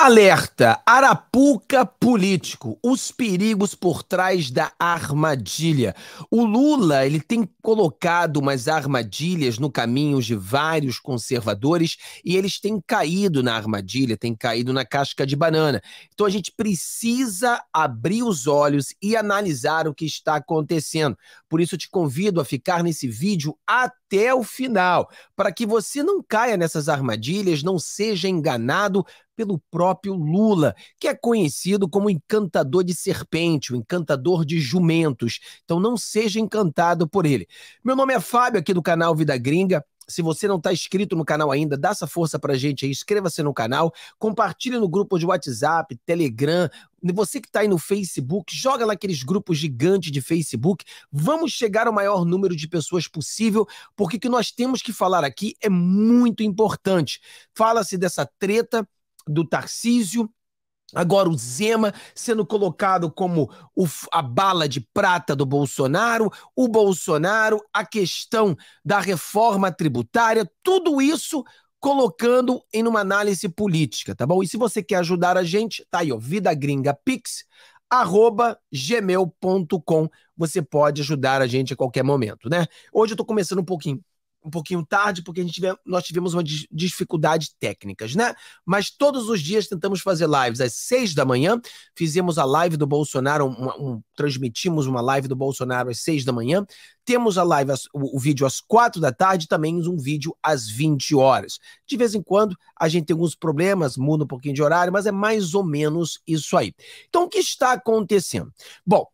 Alerta! Arapuca político, os perigos por trás da armadilha. O Lula ele tem colocado umas armadilhas no caminho de vários conservadores e eles têm caído na armadilha, têm caído na casca de banana. Então a gente precisa abrir os olhos e analisar o que está acontecendo. Por isso te convido a ficar nesse vídeo até o final, para que você não caia nessas armadilhas, não seja enganado pelo próprio Lula, que é conhecido como encantador de serpente, o encantador de jumentos. Então não seja encantado por ele. Meu nome é Fábio, aqui do canal Vida Gringa. Se você não está inscrito no canal ainda, dá essa força a gente aí, inscreva-se no canal, compartilhe no grupo de WhatsApp, Telegram, você que está aí no Facebook, joga lá aqueles grupos gigantes de Facebook. Vamos chegar ao maior número de pessoas possível, porque o que nós temos que falar aqui é muito importante. Fala-se dessa treta do Tarcísio. Agora o Zema sendo colocado como o, a bala de prata do Bolsonaro, o Bolsonaro, a questão da reforma tributária, tudo isso colocando em uma análise política, tá bom? E se você quer ajudar a gente, tá aí, ó, vidagringapix, arroba gmail.com, você pode ajudar a gente a qualquer momento, né? Hoje eu tô começando um pouquinho um pouquinho tarde, porque a gente tive, nós tivemos uma dificuldade técnicas, né? Mas todos os dias tentamos fazer lives. Às seis da manhã, fizemos a live do Bolsonaro, um, um, transmitimos uma live do Bolsonaro às seis da manhã. Temos a live, o, o vídeo às quatro da tarde, também um vídeo às vinte horas. De vez em quando, a gente tem alguns problemas, muda um pouquinho de horário, mas é mais ou menos isso aí. Então, o que está acontecendo? Bom,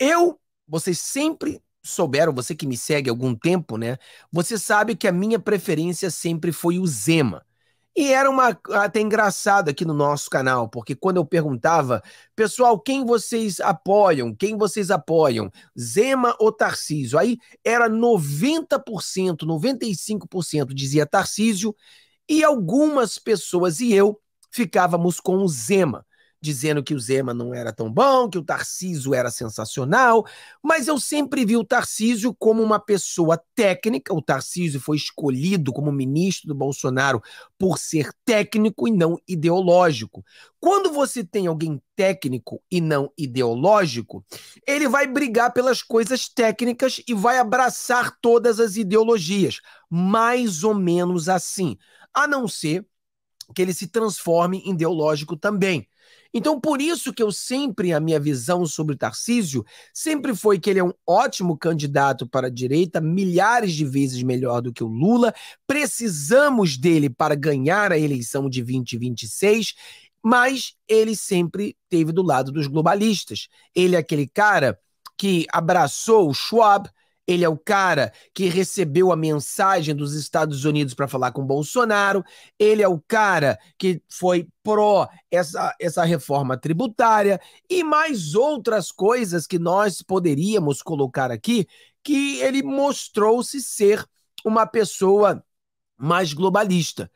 eu vocês sempre souberam, você que me segue há algum tempo, né? Você sabe que a minha preferência sempre foi o Zema. E era uma até engraçado aqui no nosso canal, porque quando eu perguntava, pessoal, quem vocês apoiam? Quem vocês apoiam? Zema ou Tarcísio? Aí era 90%, 95% dizia Tarcísio, e algumas pessoas e eu ficávamos com o Zema dizendo que o Zema não era tão bom, que o Tarcísio era sensacional, mas eu sempre vi o Tarcísio como uma pessoa técnica. O Tarcísio foi escolhido como ministro do Bolsonaro por ser técnico e não ideológico. Quando você tem alguém técnico e não ideológico, ele vai brigar pelas coisas técnicas e vai abraçar todas as ideologias, mais ou menos assim. A não ser que ele se transforme em ideológico também. Então, por isso que eu sempre, a minha visão sobre Tarcísio, sempre foi que ele é um ótimo candidato para a direita, milhares de vezes melhor do que o Lula. Precisamos dele para ganhar a eleição de 2026, mas ele sempre teve do lado dos globalistas. Ele é aquele cara que abraçou o Schwab, ele é o cara que recebeu a mensagem dos Estados Unidos para falar com Bolsonaro. Ele é o cara que foi pró essa, essa reforma tributária e mais outras coisas que nós poderíamos colocar aqui, que ele mostrou-se ser uma pessoa mais globalista.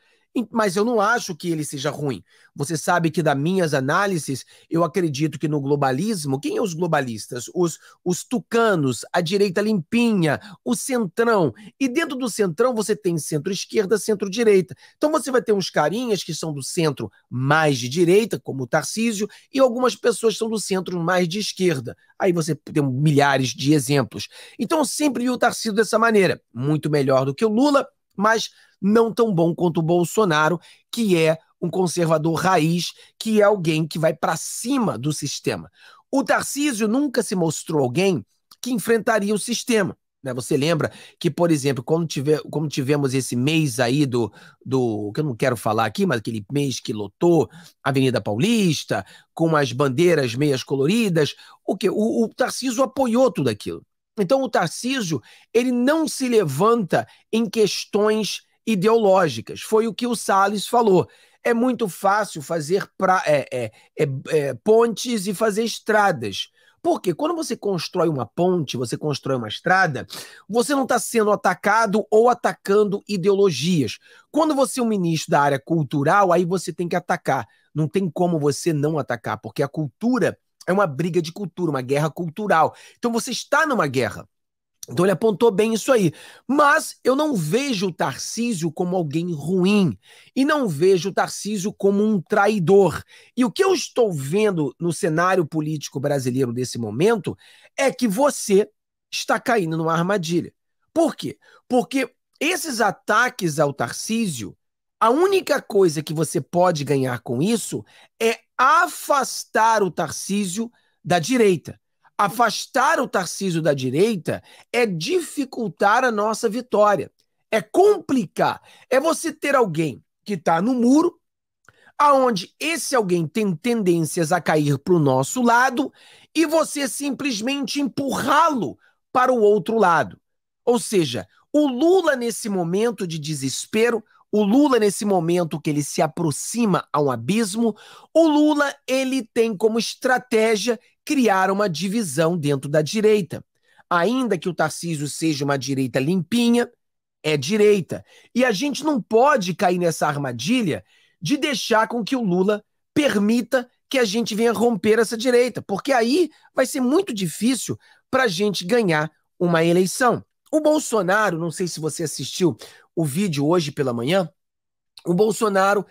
Mas eu não acho que ele seja ruim. Você sabe que, das minhas análises, eu acredito que no globalismo, quem é os globalistas? Os, os tucanos, a direita limpinha, o centrão. E dentro do centrão você tem centro-esquerda, centro-direita. Então você vai ter uns carinhas que são do centro mais de direita, como o Tarcísio, e algumas pessoas são do centro mais de esquerda. Aí você tem milhares de exemplos. Então eu sempre vi o Tarcísio dessa maneira. Muito melhor do que o Lula, mas não tão bom quanto o Bolsonaro, que é um conservador raiz, que é alguém que vai para cima do sistema. O Tarcísio nunca se mostrou alguém que enfrentaria o sistema. Né? Você lembra que, por exemplo, quando, tiver, tivemos esse mês aí do, do. que eu não quero falar aqui, mas aquele mês que lotou a Avenida Paulista, com as bandeiras meias coloridas, o que? O, o Tarcísio apoiou tudo aquilo. Então o Tarcísio, ele não se levanta em questões ideológicas. Foi o que o Salles falou. É muito fácil fazer pra, é, é, é, é pontes e fazer estradas. Porque quando você constrói uma ponte, você constrói uma estrada, você não está sendo atacado ou atacando ideologias. Quando você é um ministro da área cultural, aí você tem que atacar. Não tem como você não atacar, porque a cultura é uma briga de cultura, uma guerra cultural. Então você está numa guerra. Então ele apontou bem isso aí. Mas eu não vejo o Tarcísio como alguém ruim. E não vejo o Tarcísio como um traidor. E o que eu estou vendo no cenário político brasileiro desse momento é que você está caindo numa armadilha. Por quê? Porque esses ataques ao Tarcísio, a única coisa que você pode ganhar com isso é afastar o Tarcísio da direita. Afastar o Tarcísio da direita é dificultar a nossa vitória, é complicar. É você ter alguém que está no muro, aonde esse alguém tem tendências a cair para o nosso lado e você simplesmente empurrá-lo para o outro lado. Ou seja, o Lula, nesse momento de desespero, o Lula, nesse momento que ele se aproxima a um abismo, o Lula ele tem como estratégia criar uma divisão dentro da direita. Ainda que o Tarcísio seja uma direita limpinha, é direita. E a gente não pode cair nessa armadilha de deixar com que o Lula permita que a gente venha romper essa direita, porque aí vai ser muito difícil para a gente ganhar uma eleição. O Bolsonaro, não sei se você assistiu o vídeo hoje pela manhã, o Bolsonaro.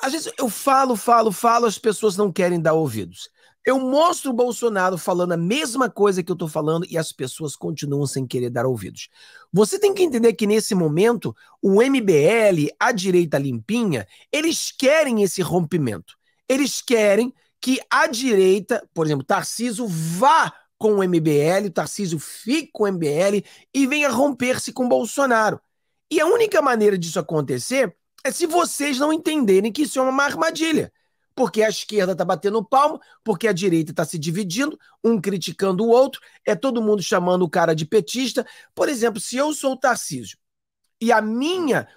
Às vezes eu falo, falo, falo, as pessoas não querem dar ouvidos. Eu mostro o Bolsonaro falando a mesma coisa que eu estou falando e as pessoas continuam sem querer dar ouvidos. Você tem que entender que nesse momento, o MBL, a direita limpinha, eles querem esse rompimento. Eles querem que a direita, por exemplo, Tarciso, vá com o MBL, o Tarcísio fique com o MBL e venha romper-se com Bolsonaro. E a única maneira disso acontecer é se vocês não entenderem que isso é uma armadilha. Porque a esquerda está batendo palmo, porque a direita está se dividindo, um criticando o outro, é todo mundo chamando o cara de petista. Por exemplo, se eu sou o Tarcísio e a minha,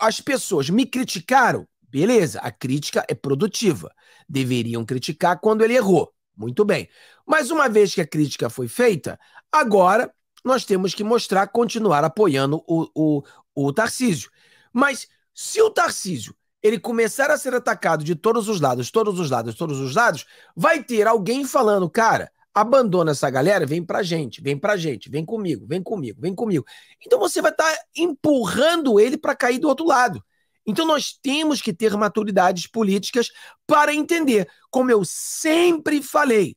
as pessoas me criticaram, beleza, a crítica é produtiva. Deveriam criticar quando ele errou. Muito bem. Mas uma vez que a crítica foi feita, agora nós temos que mostrar, continuar apoiando o, o, o Tarcísio. Mas se o Tarcísio ele começar a ser atacado de todos os lados, todos os lados, todos os lados, vai ter alguém falando, cara, abandona essa galera, vem pra gente, vem pra gente, vem comigo, vem comigo, vem comigo. Então você vai estar tá empurrando ele para cair do outro lado. Então nós temos que ter maturidades políticas para entender, como eu sempre falei,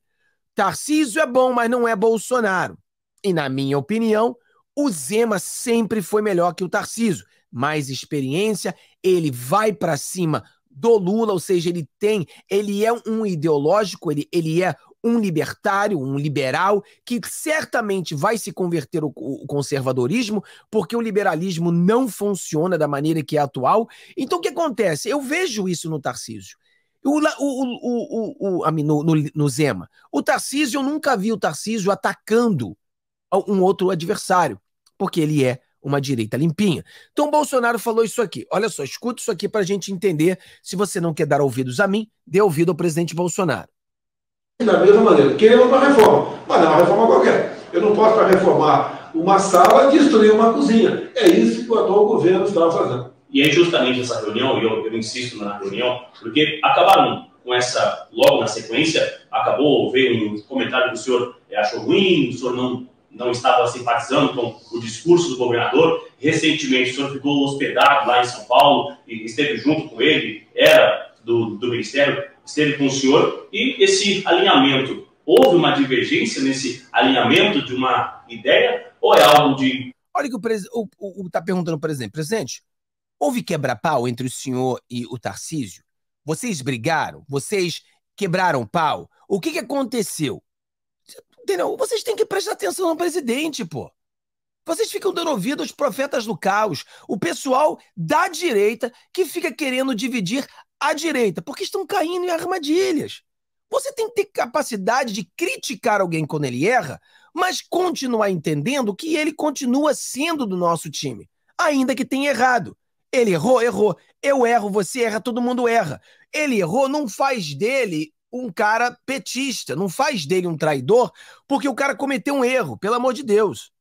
Tarcísio é bom, mas não é Bolsonaro. E na minha opinião, o Zema sempre foi melhor que o Tarciso. Mais experiência, ele vai para cima do Lula, ou seja, ele tem, ele é um ideológico, ele, ele é um libertário, um liberal, que certamente vai se converter o conservadorismo, porque o liberalismo não funciona da maneira que é atual. Então, o que acontece? Eu vejo isso no Tarcísio. O, o, o, o, no, no, no Zema. O Tarcísio, eu nunca vi o Tarcísio atacando um outro adversário, porque ele é uma direita limpinha. Então, Bolsonaro falou isso aqui. Olha só, escuta isso aqui para a gente entender. Se você não quer dar ouvidos a mim, dê ouvido ao presidente Bolsonaro. Da mesma maneira, queremos é uma reforma, mas não é uma reforma qualquer. Eu não posso, para reformar uma sala, destruir uma cozinha. É isso que o atual governo estava fazendo. E é justamente essa reunião, e eu, eu insisto na reunião, porque acabaram com essa, logo na sequência, acabou, veio um comentário que o senhor eh, achou ruim, o senhor não não estava simpatizando com o discurso do governador. Recentemente, o senhor ficou hospedado lá em São Paulo e esteve junto com ele, era do, do Ministério, esteve com o senhor. E esse alinhamento, houve uma divergência nesse alinhamento de uma ideia ou é algo de. Olha que o presidente está perguntando por exemplo, presidente: presidente, houve quebra-pau entre o senhor e o Tarcísio? Vocês brigaram? Vocês quebraram pau? O que, que aconteceu? Entendeu? Vocês têm que prestar atenção no presidente, pô. Vocês ficam dando ouvido aos profetas do caos, o pessoal da direita que fica querendo dividir a direita, porque estão caindo em armadilhas. Você tem que ter capacidade de criticar alguém quando ele erra, mas continuar entendendo que ele continua sendo do nosso time, ainda que tenha errado. Ele errou, errou. Eu erro, você erra, todo mundo erra. Ele errou, não faz dele um cara petista, não faz dele um traidor, porque o cara cometeu um erro, pelo amor de Deus.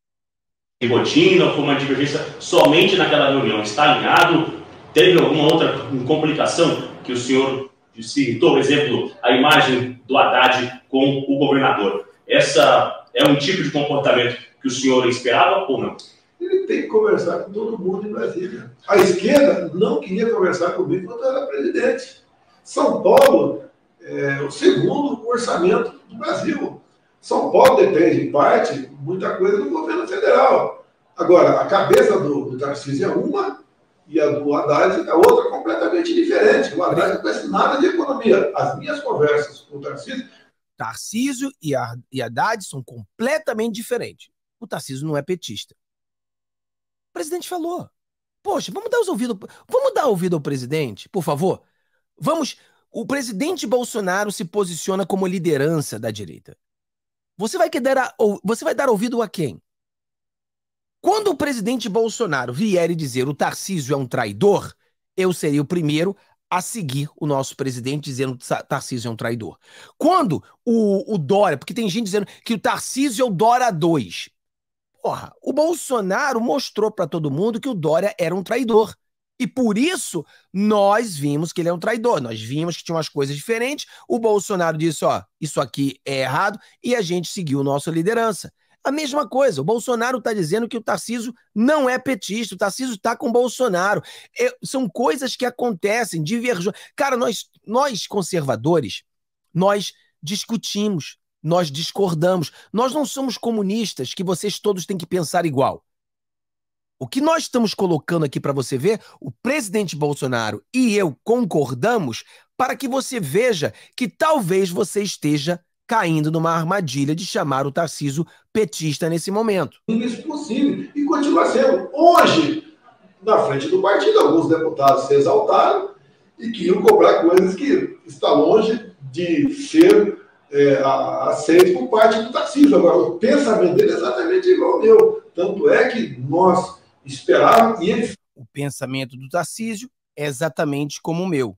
rotina, foi uma divergência somente naquela reunião, está alinhado? Teve alguma outra complicação que o senhor se irritou, por exemplo, a imagem do Haddad com o governador? Essa é um tipo de comportamento que o senhor esperava ou não? Ele tem que conversar com todo mundo em Brasília. A esquerda não queria conversar comigo quando eu era presidente. São Paulo é, o segundo orçamento do Brasil. São Paulo depende, em parte, muita coisa do governo federal. Agora, a cabeça do, do Tarcísio é uma e a do Haddad é outra completamente diferente. O Haddad não conhece nada de economia. As minhas conversas com o Tarcísio. Tarcísio e, a, e Haddad são completamente diferentes. O Tarcísio não é petista. O presidente falou. Poxa, vamos dar os ouvidos. Vamos dar ouvido ao presidente, por favor. Vamos, o presidente Bolsonaro se posiciona como liderança da direita. Você vai, dar, você vai dar ouvido a quem? Quando o presidente Bolsonaro vier e dizer o Tarcísio é um traidor, eu seria o primeiro a seguir o nosso presidente dizendo que o Tarcísio é um traidor. Quando o, o Dória, porque tem gente dizendo que o Tarcísio é o Dória 2. Porra, o Bolsonaro mostrou para todo mundo que o Dória era um traidor. E por isso nós vimos que ele é um traidor. Nós vimos que tinha umas coisas diferentes. O Bolsonaro disse: ó, isso aqui é errado, e a gente seguiu nossa liderança. A mesma coisa, o Bolsonaro está dizendo que o Tarciso não é petista, o Tarciso está com o Bolsonaro. É, são coisas que acontecem, divergem. Cara, nós, nós conservadores, nós discutimos, nós discordamos. Nós não somos comunistas que vocês todos têm que pensar igual. O que nós estamos colocando aqui para você ver, o presidente Bolsonaro e eu concordamos para que você veja que talvez você esteja caindo numa armadilha de chamar o Tarciso petista nesse momento. Isso é possível. E continua sendo. Hoje, na frente do partido, alguns deputados se exaltaram e queriam cobrar coisas que está longe de ser é, aceito por parte do Tarcísio. Agora, o pensamento dele é exatamente igual ao meu. Tanto é que nós esperava e ele. O pensamento do Tarcísio é exatamente como o meu.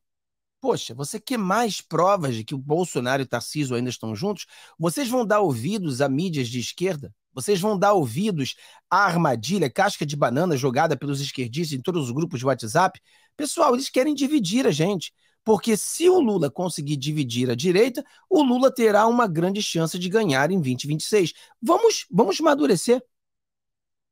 Poxa, você quer mais provas de que o Bolsonaro e o Tarcísio ainda estão juntos? Vocês vão dar ouvidos a mídias de esquerda? Vocês vão dar ouvidos à armadilha, casca de banana jogada pelos esquerdistas em todos os grupos de WhatsApp? Pessoal, eles querem dividir a gente. Porque se o Lula conseguir dividir a direita, o Lula terá uma grande chance de ganhar em 2026. Vamos, vamos amadurecer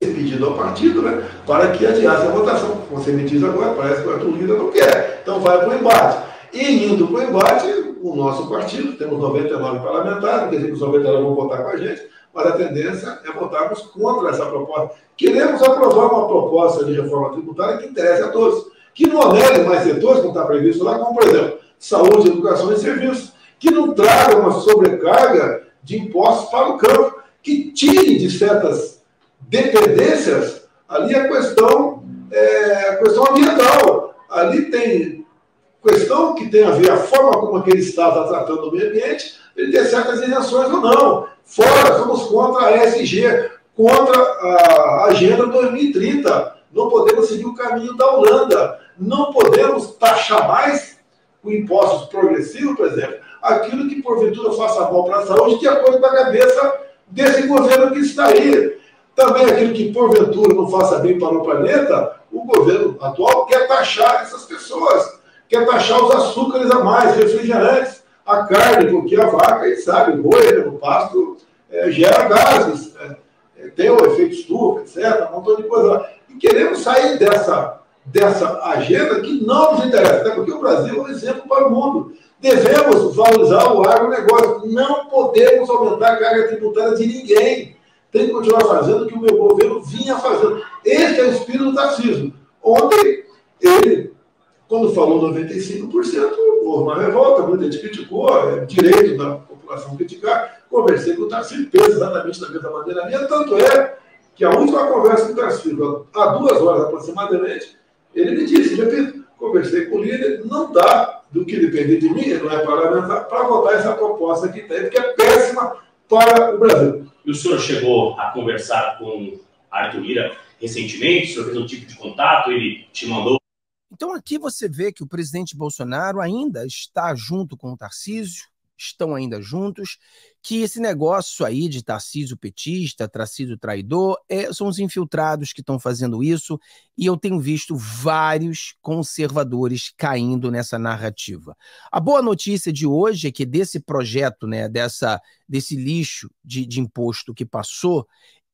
pedido ao partido, né, para que adiasse a votação. Você me diz agora, parece que o Arthur Lira não quer. Então vai para o embate. E indo para o embate, o nosso partido, temos 99 parlamentares, quer dizer que os 99 vão votar com a gente, mas a tendência é votarmos contra essa proposta. Queremos aprovar uma proposta de reforma tributária que interesse a todos, que não onere mais setores que não está previsto lá, como, por exemplo, saúde, educação e serviços, que não traga uma sobrecarga de impostos para o campo, que tire de certas dependências, ali a é questão é questão ambiental. Ali tem questão que tem a ver a forma como aquele Estado está tratando o meio ambiente, ele tem certas isenções ou não. Fora, somos contra a ESG, contra a Agenda 2030. Não podemos seguir o caminho da Holanda. Não podemos taxar mais com impostos progressivos, por exemplo, aquilo que porventura faça mal para a saúde, de acordo com a cabeça desse governo que está aí. Também aquilo que, porventura, não faça bem para o planeta, o governo atual quer taxar essas pessoas, quer taxar os açúcares a mais, refrigerantes, a carne, porque a vaca, e sabe, boi no né, pasto é, gera gases, né, é, tem o efeito estufa, etc., um montão de coisa. E queremos sair dessa, dessa agenda que não nos interessa, até porque o Brasil é um exemplo para o mundo. Devemos valorizar o agronegócio, não podemos aumentar a carga tributária de ninguém tem que continuar fazendo o que o meu governo vinha fazendo. Esse é o espírito do taxismo. Ontem, ele, quando falou 95%, houve uma revolta, muita gente criticou, é direito da população criticar. Conversei com o Tarcísio exatamente da mesma maneira minha, tanto é que a última conversa com o Tarcísio, há duas horas aproximadamente, ele me disse, repito, conversei com o líder, não dá do que depender de mim, ele não é parlamentar, para votar essa proposta que tem, porque é péssima para o Brasil. E o senhor chegou a conversar com Arthur Lira recentemente? O senhor fez um tipo de contato? Ele te mandou? Então aqui você vê que o presidente Bolsonaro ainda está junto com o Tarcísio, estão ainda juntos, que esse negócio aí de Tarcísio petista, Tarcísio traidor, é, são os infiltrados que estão fazendo isso, e eu tenho visto vários conservadores caindo nessa narrativa. A boa notícia de hoje é que desse projeto, né, dessa, desse lixo de, de imposto que passou,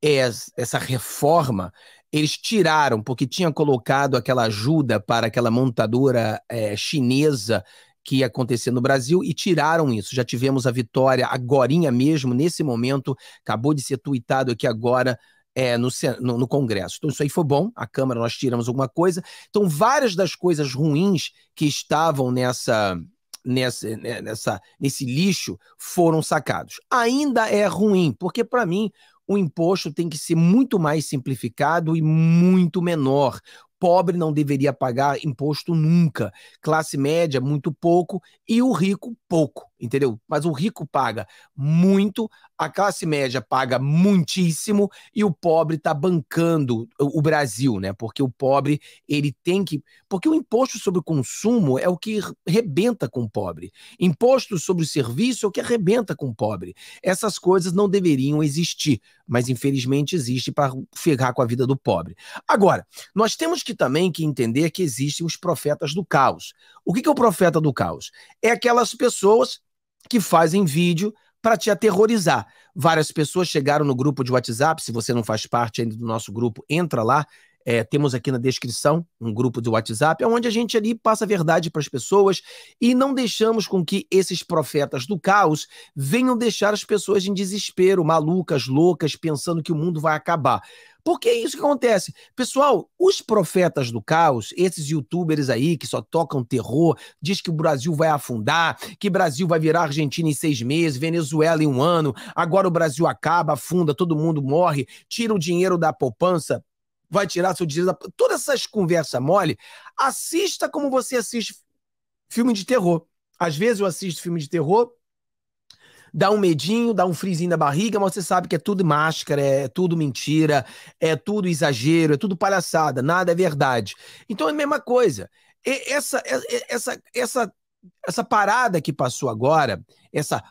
é, essa reforma, eles tiraram, porque tinha colocado aquela ajuda para aquela montadora é, chinesa que ia acontecer no Brasil e tiraram isso. Já tivemos a vitória agorinha mesmo, nesse momento, acabou de ser tuitado aqui agora é, no, no, no, Congresso. Então, isso aí foi bom. A Câmara, nós tiramos alguma coisa. Então, várias das coisas ruins que estavam nessa. Nessa, né, nessa nesse lixo foram sacados. Ainda é ruim, porque para mim o imposto tem que ser muito mais simplificado e muito menor. Pobre não deveria pagar imposto nunca, classe média muito pouco e o rico pouco entendeu? Mas o rico paga muito, a classe média paga muitíssimo e o pobre está bancando o Brasil, né? Porque o pobre, ele tem que, porque o imposto sobre o consumo é o que rebenta com o pobre. Imposto sobre o serviço é o que arrebenta com o pobre. Essas coisas não deveriam existir, mas infelizmente existe para ferrar com a vida do pobre. Agora, nós temos que também que entender que existem os profetas do caos. O que é o profeta do caos? É aquelas pessoas que fazem vídeo para te aterrorizar. Várias pessoas chegaram no grupo de WhatsApp, se você não faz parte ainda do nosso grupo, entra lá, é, temos aqui na descrição um grupo de WhatsApp, onde a gente ali passa a verdade para as pessoas e não deixamos com que esses profetas do caos venham deixar as pessoas em desespero, malucas, loucas, pensando que o mundo vai acabar. Porque é isso que acontece. Pessoal, os profetas do caos, esses youtubers aí que só tocam terror, diz que o Brasil vai afundar, que Brasil vai virar Argentina em seis meses, Venezuela em um ano, agora o Brasil acaba, afunda, todo mundo morre, tira o dinheiro da poupança vai tirar seu dinheiro da. Todas essas conversas mole, assista como você assiste filme de terror. Às vezes eu assisto filme de terror, dá um medinho, dá um frizinho na barriga, mas você sabe que é tudo máscara, é tudo mentira, é tudo exagero, é tudo palhaçada, nada é verdade. Então é a mesma coisa. E essa, essa, essa, essa parada que passou agora, essa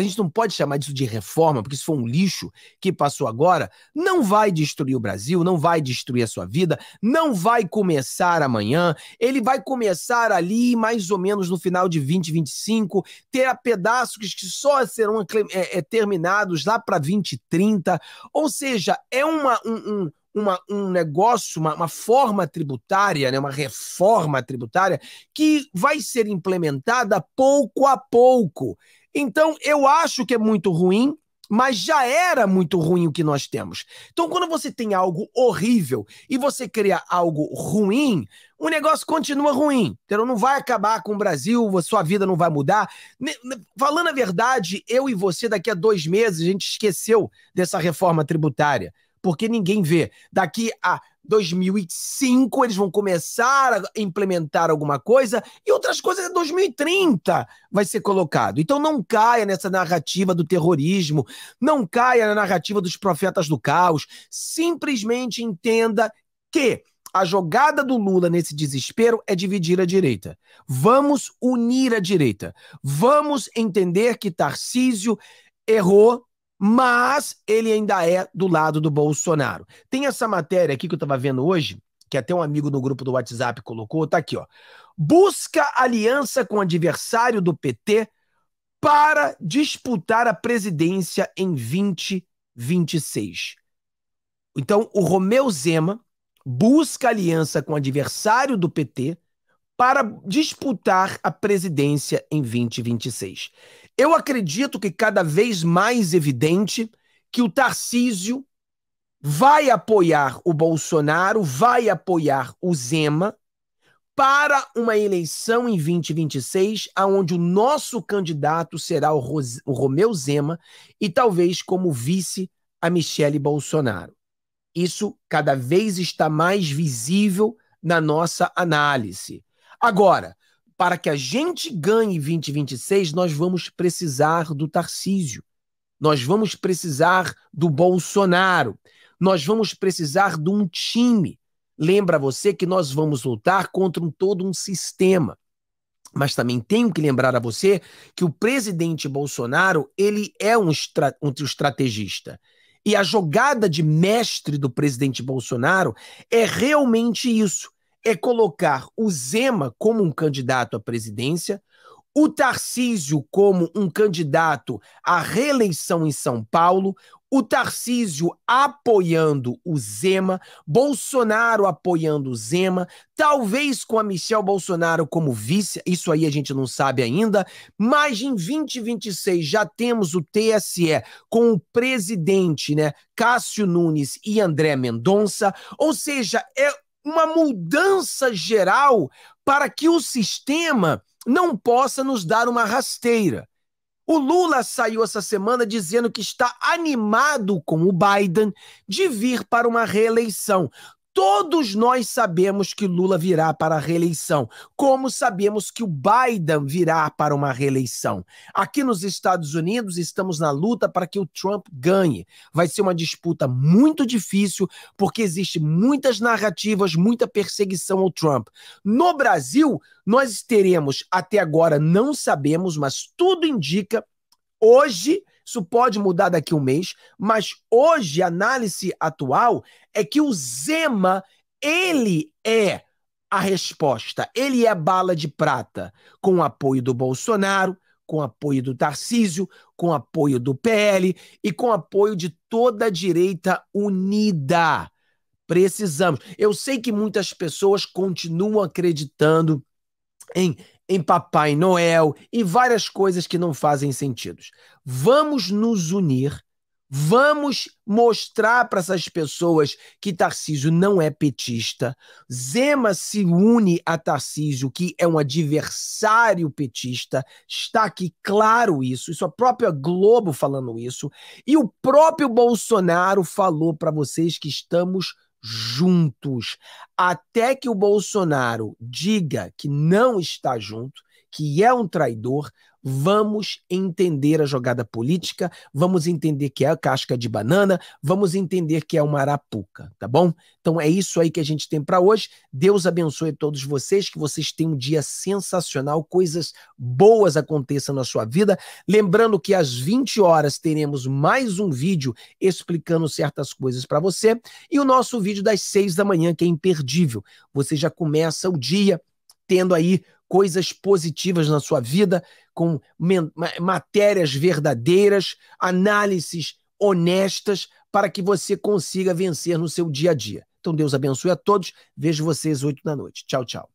a gente não pode chamar disso de reforma, porque isso foi um lixo que passou agora, não vai destruir o Brasil, não vai destruir a sua vida, não vai começar amanhã, ele vai começar ali mais ou menos no final de 2025, terá pedaços que só serão é, é, terminados lá para 2030, ou seja, é uma, um, um uma, um negócio, uma, uma, forma tributária, né, uma reforma tributária, que vai ser implementada pouco a pouco. Então, eu acho que é muito ruim, mas já era muito ruim o que nós temos. Então, quando você tem algo horrível e você cria algo ruim, o negócio continua ruim. Então, não vai acabar com o Brasil, sua vida não vai mudar. Falando a verdade, eu e você, daqui a dois meses, a gente esqueceu dessa reforma tributária porque ninguém vê. Daqui a 2005 eles vão começar a implementar alguma coisa e outras coisas em 2030 vai ser colocado. Então não caia nessa narrativa do terrorismo, não caia na narrativa dos profetas do caos. Simplesmente entenda que a jogada do Lula nesse desespero é dividir a direita. Vamos unir a direita. Vamos entender que Tarcísio errou mas ele ainda é do lado do Bolsonaro. Tem essa matéria aqui que eu estava vendo hoje, que até um amigo no grupo do WhatsApp colocou, tá aqui, ó. Busca aliança com adversário do PT para disputar a presidência em 2026. Então, o Romeu Zema busca aliança com adversário do PT para disputar a presidência em 2026. Eu acredito que cada vez mais evidente que o Tarcísio vai apoiar o Bolsonaro, vai apoiar o Zema para uma eleição em 2026, aonde o nosso candidato será o, Rose, o Romeu Zema e talvez como vice a Michele Bolsonaro. Isso cada vez está mais visível na nossa análise. Agora, para que a gente ganhe 2026, nós vamos precisar do Tarcísio, nós vamos precisar do Bolsonaro, nós vamos precisar de um time. Lembra você que nós vamos lutar contra um, todo um sistema. Mas também tenho que lembrar a você que o presidente Bolsonaro, ele é um, estra um estrategista. E a jogada de mestre do presidente Bolsonaro é realmente isso é colocar o Zema como um candidato à presidência, o Tarcísio como um candidato à reeleição em São Paulo, o Tarcísio apoiando o Zema, Bolsonaro apoiando o Zema, talvez com a Michelle Bolsonaro como vice, isso aí a gente não sabe ainda, mas em 2026 já temos o TSE com o presidente, né, Cássio Nunes e André Mendonça, ou seja, é uma mudança geral para que o sistema não possa nos dar uma rasteira. O Lula saiu essa semana dizendo que está animado com o Biden de vir para uma reeleição. Todos nós sabemos que Lula virá para a reeleição, como sabemos que o Biden virá para uma reeleição. Aqui nos Estados Unidos, estamos na luta para que o Trump ganhe. Vai ser uma disputa muito difícil, porque existe muitas narrativas, muita perseguição ao Trump. No Brasil, nós teremos, até agora não sabemos, mas tudo indica, hoje, isso pode mudar daqui a um mês, mas hoje a análise atual é que o Zema, ele é a resposta, ele é bala de prata, com o apoio do Bolsonaro, com o apoio do Tarcísio, com o apoio do PL e com o apoio de toda a direita unida. Precisamos. Eu sei que muitas pessoas continuam acreditando em em Papai Noel e várias coisas que não fazem sentido. Vamos nos unir, vamos mostrar para essas pessoas que Tarcísio não é petista. Zema se une a Tarcísio, que é um adversário petista. Está aqui claro isso, isso a própria Globo falando isso, e o próprio Bolsonaro falou para vocês que estamos juntos. Até que o Bolsonaro diga que não está junto, que é um traidor, vamos entender a jogada política, vamos entender que é a casca de banana, vamos entender que é uma arapuca, tá bom? Então é isso aí que a gente tem para hoje. Deus abençoe todos vocês, que vocês tenham um dia sensacional, coisas boas aconteçam na sua vida. Lembrando que às 20 horas teremos mais um vídeo explicando certas coisas para você e o nosso vídeo das 6 da manhã que é imperdível. Você já começa o dia tendo aí coisas positivas na sua vida, com matérias verdadeiras, análises honestas, para que você consiga vencer no seu dia a dia. Então, Deus abençoe a todos. Vejo vocês oito da noite. Tchau, tchau.